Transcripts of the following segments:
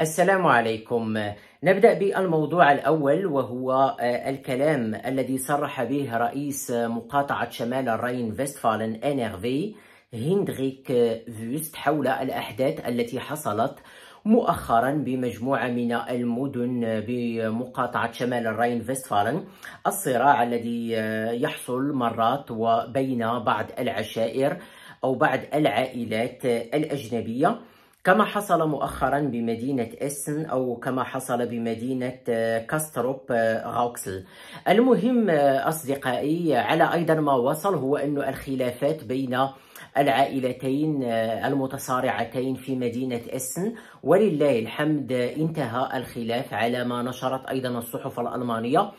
السلام عليكم نبدأ بالموضوع الأول وهو آه، الكلام الذي صرح به رئيس مقاطعة شمال الرين فيستفالن انيرفي هندريك فيست حول الأحداث التي حصلت مؤخرا بمجموعة من المدن بمقاطعة شمال الرين فيستفالن الصراع الذي آه، يحصل مرات وبين بعض العشائر أو بعض العائلات الأجنبية كما حصل مؤخرا بمدينة إسن أو كما حصل بمدينة آه، كاستروب آه، غوكسل المهم آه، أصدقائي على أيضا ما وصل هو أن الخلافات بين العائلتين المتصارعتين في مدينة إسن ولله الحمد انتهى الخلاف على ما نشرت أيضا الصحف الألمانية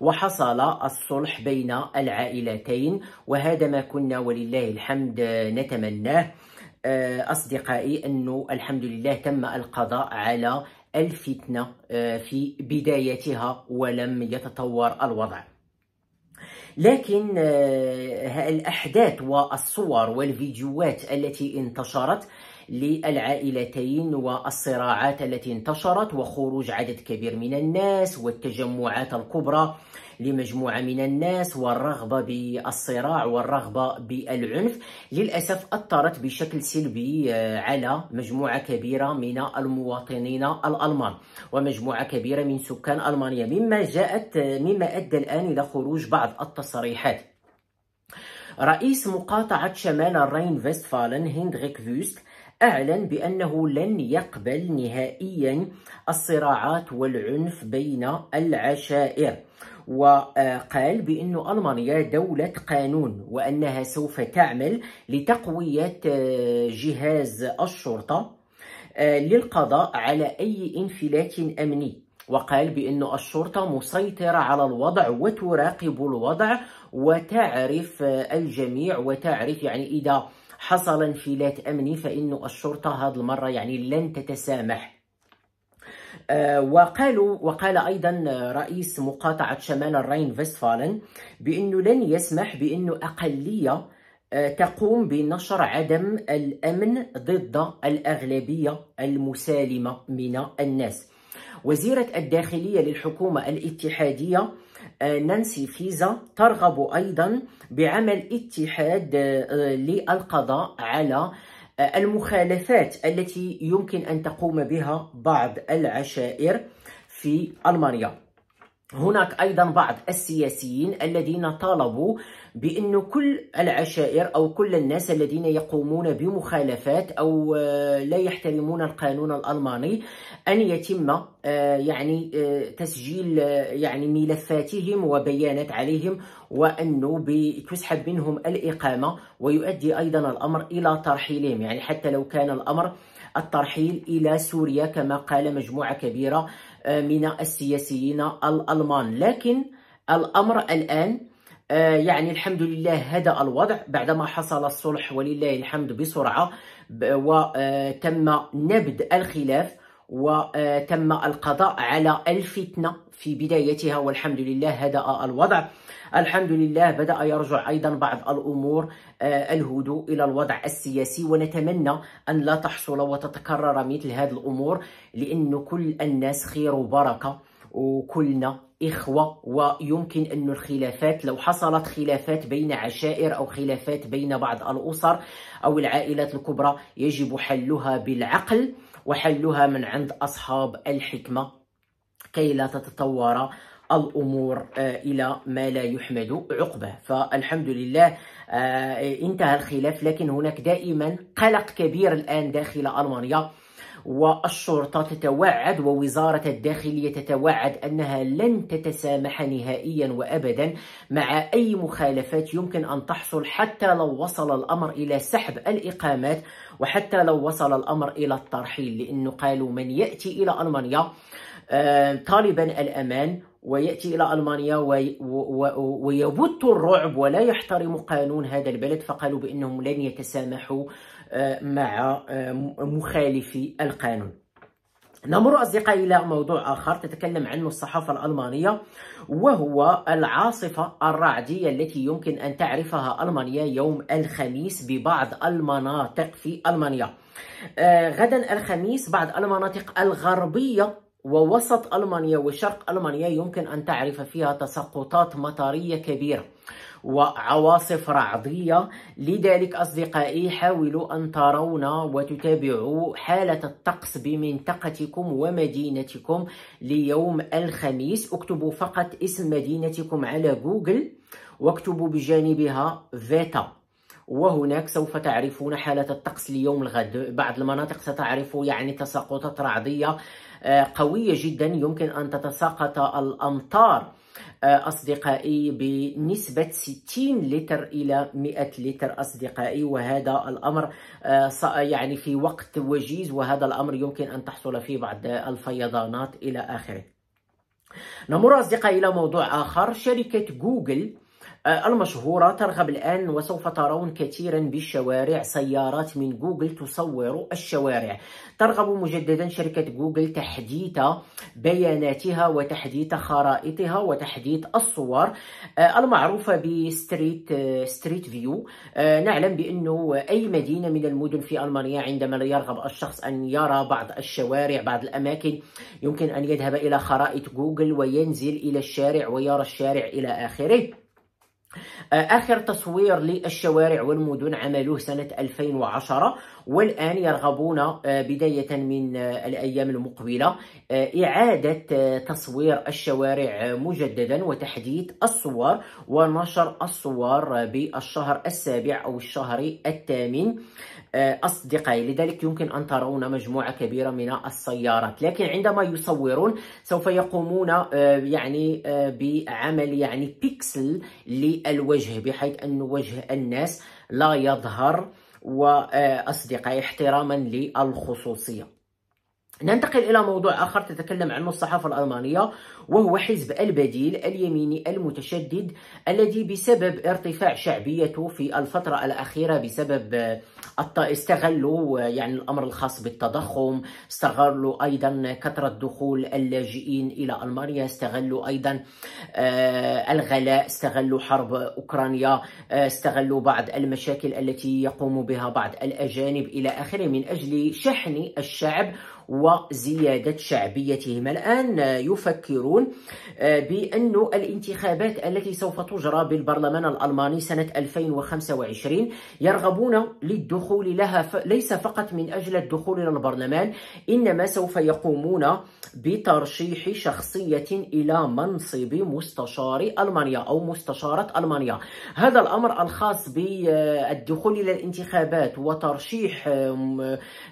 وحصل الصلح بين العائلتين وهذا ما كنا ولله الحمد نتمناه آه، أصدقائي أنه الحمد لله تم القضاء على الفتنة آه، في بدايتها ولم يتطور الوضع لكن آه، الأحداث والصور والفيديوهات التي انتشرت للعائلتين والصراعات التي انتشرت وخروج عدد كبير من الناس والتجمعات الكبرى لمجموعة من الناس والرغبة بالصراع والرغبة بالعنف للأسف أثرت بشكل سلبي آه، على مجموعة كبيرة من المواطنين الألمان ومجموعة كبيرة من سكان ألمانيا مما جاءت آه، مما أدى الآن إلى خروج بعض التصريحات رئيس مقاطعة شمال الرين فيستفالن هندريك فيوست أعلن بأنه لن يقبل نهائيا الصراعات والعنف بين العشائر وقال بأن ألمانيا دولة قانون وأنها سوف تعمل لتقوية آه، جهاز الشرطة آه، للقضاء على أي انفلات أمني وقال بأن الشرطة مسيطرة على الوضع وتراقب الوضع وتعرف آه، الجميع وتعرف يعني إذا حصل انفلات أمني فإن الشرطة هذه المرة يعني لن تتسامح آه، وقالوا وقال ايضا رئيس مقاطعه شمال الراين فيستفالن بانه لن يسمح بانه اقليه آه، تقوم بنشر عدم الامن ضد الاغلبيه المسالمه من الناس وزيره الداخليه للحكومه الاتحاديه آه، نانسي فيزا ترغب أيضا بعمل اتحاد آه، للقضاء على آه، المخالفات التي يمكن أن تقوم بها بعض العشائر في ألمانيا هناك أيضا بعض السياسيين الذين طالبوا بأن كل العشائر أو كل الناس الذين يقومون بمخالفات أو آه، لا يحترمون القانون الألماني أن يتم آه، يعني آه، تسجيل يعني ملفاتهم وبيانات عليهم وأنه تسحب منهم الإقامة ويؤدي أيضا الأمر إلى ترحيلهم يعني حتى لو كان الأمر الترحيل إلى سوريا كما قال مجموعة كبيرة من السياسيين الألمان لكن الأمر الآن آه، يعني الحمد لله هذا الوضع بعدما حصل الصلح ولله الحمد بسرعة وتم آه، نبذ الخلاف وتم القضاء على الفتنة في بدايتها والحمد لله هدأ الوضع الحمد لله بدأ يرجع أيضا بعض الأمور آه، الهدوء إلى الوضع السياسي ونتمنى أن لا تحصل وتتكرر مثل هذه الأمور لأن كل الناس خير وبركة وكلنا إخوة ويمكن أن الخلافات لو حصلت خلافات بين عشائر أو خلافات بين بعض الأسر أو العائلات الكبرى يجب حلها بالعقل وحلها من عند أصحاب الحكمة كي لا تتطور الامور آه، الى ما لا يحمد عقبه فالحمد لله آه، انتهى الخلاف لكن هناك دائما قلق كبير الان داخل المانيا والشرطة تتوعد ووزارة الداخلية تتوعد أنها لن تتسامح نهائيا وأبدا مع أي مخالفات يمكن أن تحصل حتى لو وصل الأمر إلى سحب الإقامات وحتى لو وصل الأمر إلى الترحيل لأنه قالوا من يأتي إلى ألمانيا آه، طالبا الأمان ويأتي إلى ألمانيا ويبت الرعب ولا يحترم قانون هذا البلد فقالوا بأنهم لن يتسامحوا آه، مع آه، مخالفي القانون نمر أصدقائي إلى موضوع آخر تتكلم عنه الصحافة الألمانية وهو العاصفة الرعدية التي يمكن أن تعرفها ألمانيا يوم الخميس ببعض المناطق في ألمانيا آه، غدا الخميس بعض المناطق الغربية ووسط ألمانيا وشرق ألمانيا يمكن أن تعرف فيها تساقطات مطرية كبيرة وعواصف رعدية لذلك أصدقائي حاولوا أن ترون وتتابعوا حالة الطقس بمنطقتكم ومدينتكم ليوم الخميس اكتبوا فقط اسم مدينتكم على جوجل واكتبوا بجانبها فيتا وهناك سوف تعرفون حالة الطقس ليوم الغد بعض المناطق ستعرف يعني تساقطات رعدية آه، قوية جدا يمكن أن تتساقط الأمطار آه، أصدقائي بنسبة 60 لتر إلى 100 لتر أصدقائي وهذا الأمر آه، يعني في وقت وجيز وهذا الأمر يمكن أن تحصل فيه بعض الفيضانات إلى آخره نمر أصدقائي إلى موضوع آخر شركة جوجل آه، المشهورة ترغب الآن وسوف ترون كثيرا بالشوارع سيارات من جوجل تصور الشوارع ترغب مجددا شركة جوجل تحديث بياناتها وتحديث خرائطها وتحديث الصور آه، المعروفة بستريت آه، ستريت فيو نعلم بأنه أي مدينة من المدن في ألمانيا عندما يرغب الشخص أن يرى بعض الشوارع بعض الأماكن يمكن أن يذهب إلى خرائط جوجل وينزل إلى الشارع ويرى الشارع إلى آخره آخر تصوير للشوارع والمدن عملوه سنة 2010 والآن يرغبون آه، بداية من آه، الأيام المقبلة آه، إعادة تصوير الشوارع مجددا وتحديث الصور ونشر الصور بالشهر السابع أو الشهر الثامن أصدقائي لذلك يمكن أن ترون مجموعة كبيرة من السيارات لكن عندما يصورون سوف يقومون يعني بعمل يعني بيكسل للوجه بحيث أن وجه الناس لا يظهر وأصدقائي احتراما للخصوصية ننتقل إلى موضوع آخر تتكلم عنه الصحافة الألمانية وهو حزب البديل اليميني المتشدد الذي بسبب ارتفاع شعبيته في الفترة الأخيرة بسبب آه، استغلوا آه، يعني الأمر الخاص بالتضخم استغلوا أيضا كثرة دخول اللاجئين إلى ألمانيا استغلوا أيضا آه، الغلاء استغلوا حرب أوكرانيا استغلوا بعض المشاكل التي يقوم بها بعض الأجانب إلى آخره من أجل شحن الشعب وزيادة شعبيتهم الآن يفكرون آه، بأن الانتخابات التي سوف تجرى بالبرلمان الألماني سنة 2025 يرغبون للدخول لها ليس فقط من أجل الدخول إلى البرلمان إنما سوف يقومون بترشيح شخصية إلى منصب مستشار ألمانيا أو مستشارة ألمانيا هذا الأمر الخاص بالدخول إلى الانتخابات وترشيح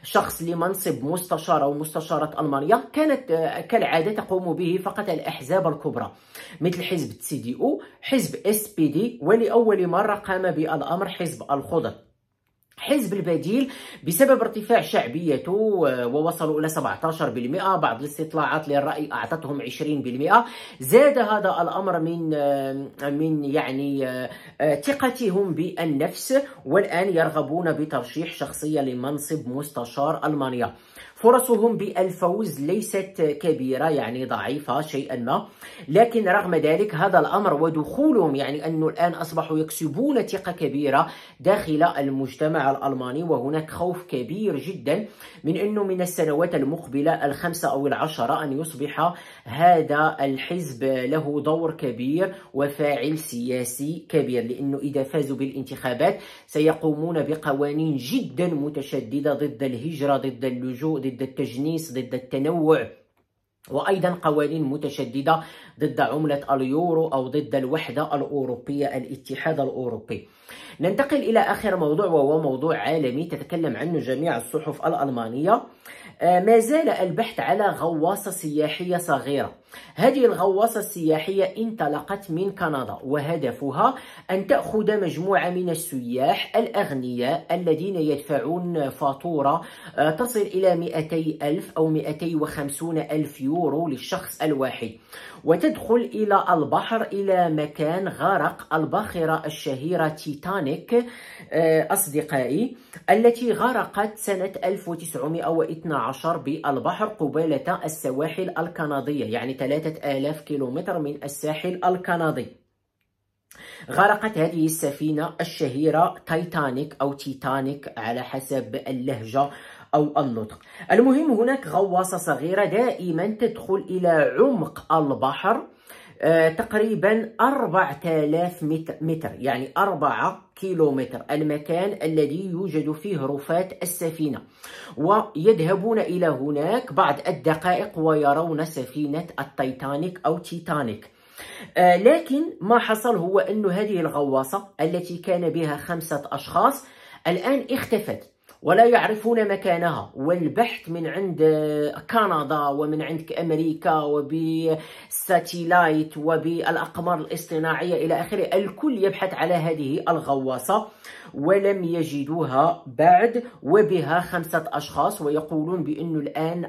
شخص لمنصب مستشار أو مستشارة ألمانيا كانت كالعادة تقوم به فقط الأحزاب الكبرى مثل حزب سي دي أو حزب اس بي دي ولأول مرة قام بالأمر حزب الخضر حزب البديل بسبب ارتفاع شعبيته آه، ووصلوا إلى 17% بعض الاستطلاعات للرأي أعطتهم 20% زاد هذا الأمر من آه، من يعني آه، ثقتهم بالنفس والآن يرغبون بترشيح شخصية لمنصب مستشار ألمانيا فرصهم بالفوز ليست كبيرة يعني ضعيفة شيئا ما لكن رغم ذلك هذا الأمر ودخولهم يعني أنه الآن أصبحوا يكسبون ثقة كبيرة داخل المجتمع الألماني وهناك خوف كبير جدا من أنه من السنوات المقبلة الخمسة أو العشرة أن يصبح هذا الحزب له دور كبير وفاعل سياسي كبير لأنه إذا فازوا بالانتخابات سيقومون بقوانين جدا متشددة ضد الهجرة ضد اللجوء ضد التجنيس ضد التنوع وأيضا قوانين متشددة ضد عملة اليورو أو ضد الوحدة الأوروبية الاتحاد الأوروبي ننتقل إلى آخر موضوع وهو موضوع عالمي تتكلم عنه جميع الصحف الألمانية آه، ما زال البحث على غواصة سياحية صغيرة هذه الغواصة السياحية انطلقت من كندا وهدفها أن تأخذ مجموعة من السياح الأغنياء الذين يدفعون فاتورة آه، تصل إلى 200 ألف أو 250 ألف يورو للشخص الواحد وتدخل إلى البحر إلى مكان غرق الباخرة الشهيرة تيتانيك آه، أصدقائي التي غرقت سنة 1912 بالبحر قبالة السواحل الكندية يعني 3000 كيلومتر من الساحل الكندي غرقت هذه السفينة الشهيرة تايتانيك أو تيتانيك على حسب اللهجة أو النطق المهم هناك غواصة صغيرة دائما تدخل إلى عمق البحر آه، تقريبا 4000 متر يعني 4 كيلومتر المكان الذي يوجد فيه رفات السفينة ويذهبون إلى هناك بعد الدقائق ويرون سفينة التيتانيك أو تيتانيك آه لكن ما حصل هو أن هذه الغواصة التي كان بها خمسة أشخاص الآن اختفت ولا يعرفون مكانها والبحث من عند كندا ومن عند أمريكا وبالساتيلايت وبالأقمار الاصطناعية إلى آخره الكل يبحث على هذه الغواصة ولم يجدوها بعد وبها خمسة أشخاص ويقولون بأنه الآن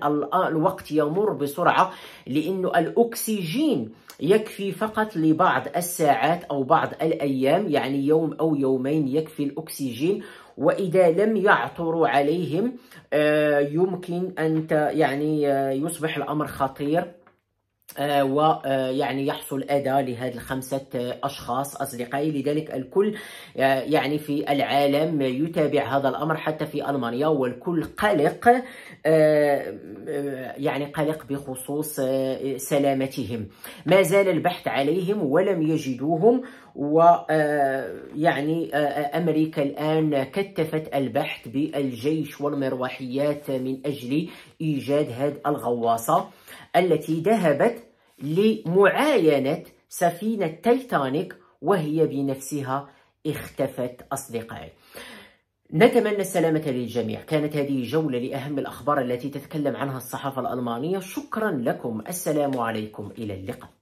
الوقت يمر بسرعة لأن الأكسجين يكفي فقط لبعض الساعات أو بعض الأيام يعني يوم أو يومين يكفي الأكسجين وإذا لم يعثروا عليهم آه، يمكن أن يعني آه، يصبح الأمر خطير آه، ويعني يحصل أذى لهذا الخمسة أشخاص أصدقائي لذلك الكل يعني في العالم يتابع هذا الأمر حتى في ألمانيا والكل قلق يعني قلق بخصوص سلامتهم ما زال البحث عليهم ولم يجدوهم ويعني آه، آه، آه، أمريكا الآن كثفت البحث بالجيش والمروحيات من أجل إيجاد هذه الغواصة التي ذهبت لمعاينة سفينة تايتانيك وهي بنفسها اختفت أصدقائي نتمنى السلامة للجميع كانت هذه جولة لأهم الأخبار التي تتكلم عنها الصحافة الألمانية شكرا لكم السلام عليكم إلى اللقاء